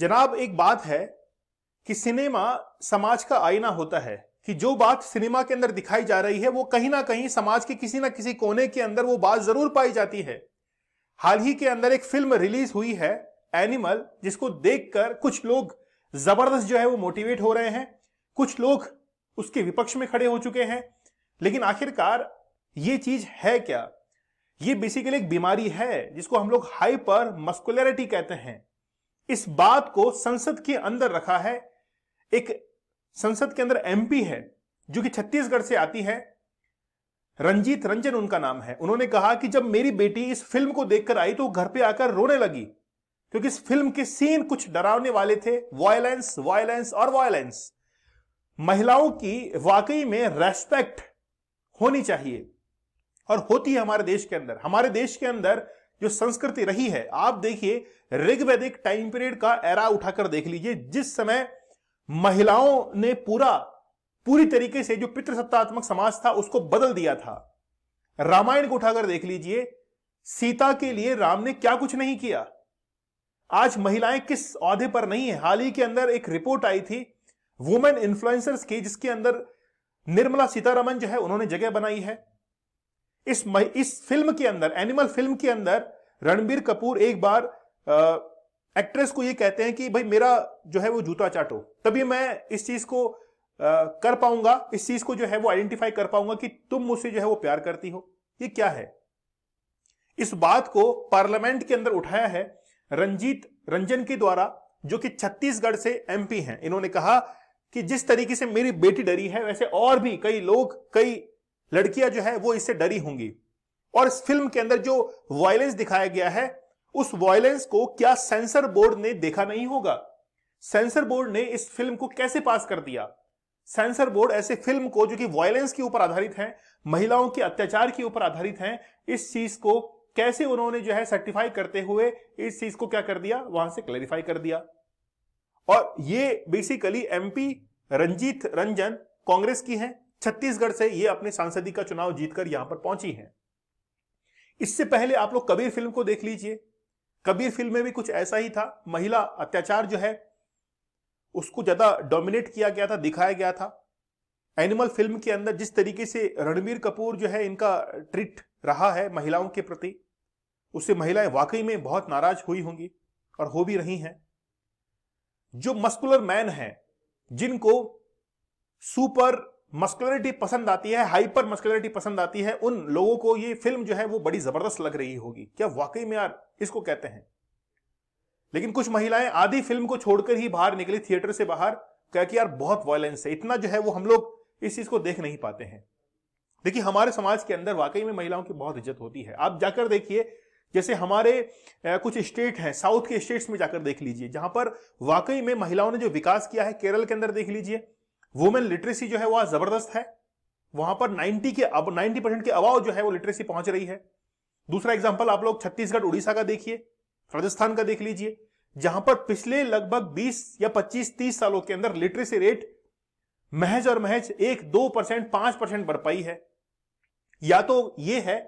जनाब एक बात है कि सिनेमा समाज का आईना होता है कि जो बात सिनेमा के अंदर दिखाई जा रही है वो कहीं ना कहीं समाज के किसी ना किसी कोने के अंदर वो बात जरूर पाई जाती है हाल ही के अंदर एक फिल्म रिलीज हुई है एनिमल जिसको देखकर कुछ लोग जबरदस्त जो है वो मोटिवेट हो रहे हैं कुछ लोग उसके विपक्ष में खड़े हो चुके हैं लेकिन आखिरकार ये चीज है क्या ये बेसिकली एक बीमारी है जिसको हम लोग हाइपर मस्कुलरिटी कहते हैं इस बात को संसद के अंदर रखा है एक संसद के अंदर एमपी है जो कि छत्तीसगढ़ से आती है रंजीत रंजन उनका नाम है उन्होंने कहा कि जब मेरी बेटी इस फिल्म को देखकर आई तो घर पे आकर रोने लगी क्योंकि इस फिल्म के सीन कुछ डरावने वाले थे वायलेंस वायलेंस और वायलेंस महिलाओं की वाकई में रेस्पेक्ट होनी चाहिए और होती है हमारे देश के अंदर हमारे देश के अंदर जो संस्कृति रही है आप देखिए ऋग्वेदिक टाइम पीरियड का एरा उठाकर देख लीजिए जिस समय महिलाओं ने पूरा पूरी तरीके से जो पितृसत्तात्मक समाज था उसको बदल दिया था रामायण को उठाकर देख लीजिए सीता के लिए राम ने क्या कुछ नहीं किया आज महिलाएं किस औहदे पर नहीं है हाल ही के अंदर एक रिपोर्ट आई थी वुमेन इन्फ्लुएंसर्स की जिसके अंदर निर्मला सीतारमन जो है उन्होंने जगह बनाई है इस इस फिल्म के अंदर एनिमल फिल्म के अंदर रणबीर कपूर एक बार आ, एक्ट्रेस को ये कहते हैं कि भाई मेरा जो है वो जूता चाटो तभी मैं इस चीज को आ, कर पाऊंगा इस चीज को जो है वो आइडेंटिफाई कर पाऊंगा कि तुम मुझसे जो है वो प्यार करती हो ये क्या है इस बात को पार्लियामेंट के अंदर उठाया है रंजीत रंजन के द्वारा जो कि छत्तीसगढ़ से एमपी हैं इन्होंने कहा कि जिस तरीके से मेरी बेटी डरी है वैसे और भी कई लोग कई लड़कियां जो है वो इससे डरी होंगी और इस फिल्म के अंदर जो वायलेंस दिखाया गया है उस वायलेंस को क्या सेंसर बोर्ड ने देखा नहीं होगा सेंसर बोर्ड ने इस फिल्म को कैसे पास कर दिया सेंसर बोर्ड ऐसे फिल्म को जो कि वायलेंस के ऊपर आधारित है महिलाओं के अत्याचार के ऊपर आधारित है इस चीज को कैसे उन्होंने जो है सर्टिफाई करते हुए इस चीज को क्या कर दिया वहां से क्लैरिफाई कर दिया और ये बेसिकली एमपी रंजीत रंजन कांग्रेस की हैं छत्तीसगढ़ से ये अपने सांसदी का चुनाव जीतकर यहां पर पहुंची हैं इससे पहले आप लोग कबीर फिल्म को देख लीजिए कबीर फिल्म में भी कुछ ऐसा ही था महिला अत्याचार जो है उसको ज्यादा डोमिनेट किया गया था दिखाया गया था एनिमल फिल्म के अंदर जिस तरीके से रणबीर कपूर जो है इनका ट्रीट रहा है महिलाओं के प्रति उससे महिलाएं वाकई में बहुत नाराज हुई होंगी और हो भी रही हैं जो मस्कुलर मैन हैं जिनको सुपर मस्कुलरिटी पसंद आती है हाइपर मस्कुलरिटी पसंद आती है उन लोगों को ये फिल्म जो है वो बड़ी जबरदस्त लग रही होगी क्या वाकई में यार इसको कहते हैं लेकिन कुछ महिलाएं आधी फिल्म को छोड़कर ही बाहर निकली थिएटर से बाहर कह कि यार बहुत वायलेंस है इतना जो है वो हम लोग इस चीज को देख नहीं पाते हैं देखिए हमारे समाज के अंदर वाकई में महिलाओं की बहुत इज्जत होती है आप जाकर देखिए जैसे हमारे कुछ स्टेट हैं साउथ के स्टेट्स में जाकर देख लीजिए जहां पर वाकई में महिलाओं ने जो विकास किया है केरल के अंदर देख लीजिए वुमेन लिटरेसी जो है वह जबरदस्त है वहां पर 90 के अब 90 परसेंट के अभाव जो है वो लिटरेसी पहुंच रही है दूसरा एग्जाम्पल आप लोग छत्तीसगढ़ उड़ीसा का देखिए राजस्थान का देख लीजिए जहां पर पिछले लगभग 20 या 25-30 सालों के अंदर लिटरेसी रेट महज और महज एक दो परसेंट पांच परसेंट बढ़ पाई है या तो यह है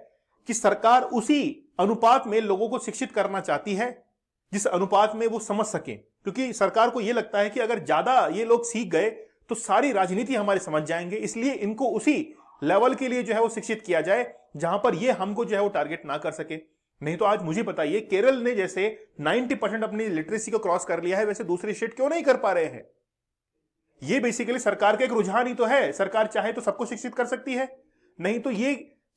कि सरकार उसी अनुपात में लोगों को शिक्षित करना चाहती है जिस अनुपात में वो समझ सके क्योंकि सरकार को यह लगता है कि अगर ज्यादा ये लोग सीख गए तो सारी राजनीति हमारे समझ जाएंगे इसलिए इनको उसी लेवल के लिए जो है वो शिक्षित किया जाए जहां पर ये हमको जो है वो टारगेट ना कर सके नहीं तो आज मुझे बताइए केरल ने जैसे 90 परसेंट अपनी लिटरेसी को क्रॉस कर लिया है वैसे दूसरे स्टेट क्यों नहीं कर पा रहे हैं ये बेसिकली सरकार का एक रुझान ही तो है सरकार चाहे तो सबको शिक्षित कर सकती है नहीं तो ये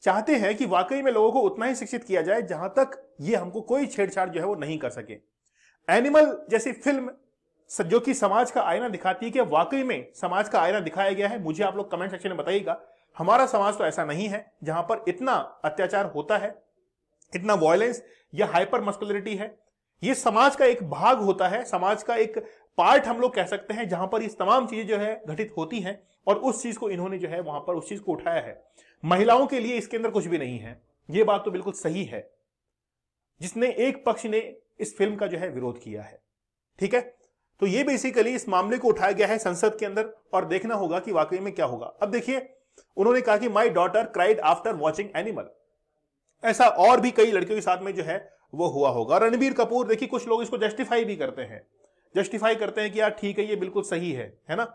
चाहते हैं कि वाकई में लोगों को उतना ही शिक्षित किया जाए जहां तक ये हमको कोई छेड़छाड़ जो है वो नहीं कर सके एनिमल जैसी फिल्म जो कि समाज का आईना दिखाती है कि वाकई में समाज का आईना दिखाया गया है मुझे आप लोग कमेंट सेक्शन में बताइएगा हमारा समाज तो ऐसा नहीं है जहां पर इतना अत्याचार होता है इतना वॉयलेंस या हाइपर मस्कुलरिटी है ये समाज का एक भाग होता है समाज का एक पार्ट हम लोग कह सकते हैं जहां पर ये तमाम चीजें जो है घटित होती हैं और उस चीज को इन्होंने जो है वहां पर उस चीज को उठाया है महिलाओं के लिए इसके अंदर कुछ भी नहीं है ये बात तो बिल्कुल सही है जिसने एक पक्ष ने इस फिल्म का जो है विरोध किया है ठीक है तो ये बेसिकली इस मामले को उठाया गया है संसद के अंदर और देखना होगा कि वाकई में क्या होगा अब देखिए उन्होंने कहा कि my daughter cried after watching Animal ऐसा और भी कई लड़कियों के साथ में जो है वो हुआ होगा रणबीर कपूर देखिए कुछ लोग इसको जस्टिफाई भी करते हैं जस्टिफाई करते हैं कि यार ठीक है ये बिल्कुल सही है है ना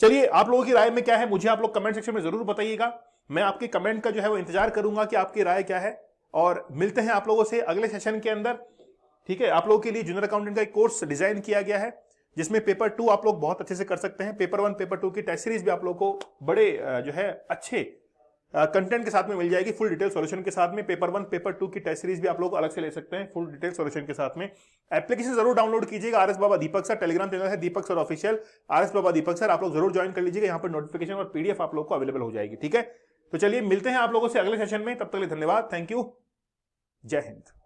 चलिए आप लोगों की राय में क्या है मुझे आप लोग कमेंट सेक्शन में जरूर बताइएगा मैं आपके कमेंट का जो है वो इंतजार करूंगा कि आपकी राय क्या है और मिलते हैं आप लोगों से अगले सेशन के अंदर ठीक है आप लोगों के लिए जूनियर अकाउंटेंट का एक कोर्स डिजाइन किया गया है जिसमें पेपर टू आप लोग बहुत अच्छे से कर सकते हैं पेपर वन पेपर टू की टेस्ट सीरीज भी आप लोग को बड़े जो है अच्छे कंटेंट के साथ में मिल जाएगी फुल डिटेल सॉल्यूशन के साथ में पेपर वन पेपर टू की टेस्ट सीरीज भी आप लोग अलग से ले सकते हैं फुल डिटेल सॉल्यूशन के साथ में एप्लीकेशन जरूर डाउनलोड कीजिएगा RS Baba Deepak sir Telegram channel है Deepak sir official RS Baba Deepak sir आप लोग जरूर ज्वाइन कर लीजिएगा यहाँ पर नोटिफिकेशन और पीडीएफ आप लोग को अवेलेबल हो जाएगी ठीक है तो चलिए मिलते हैं आप लोगों से अगले सेशन में तब तक लिए धन्यवाद थैंक यू जय हिंद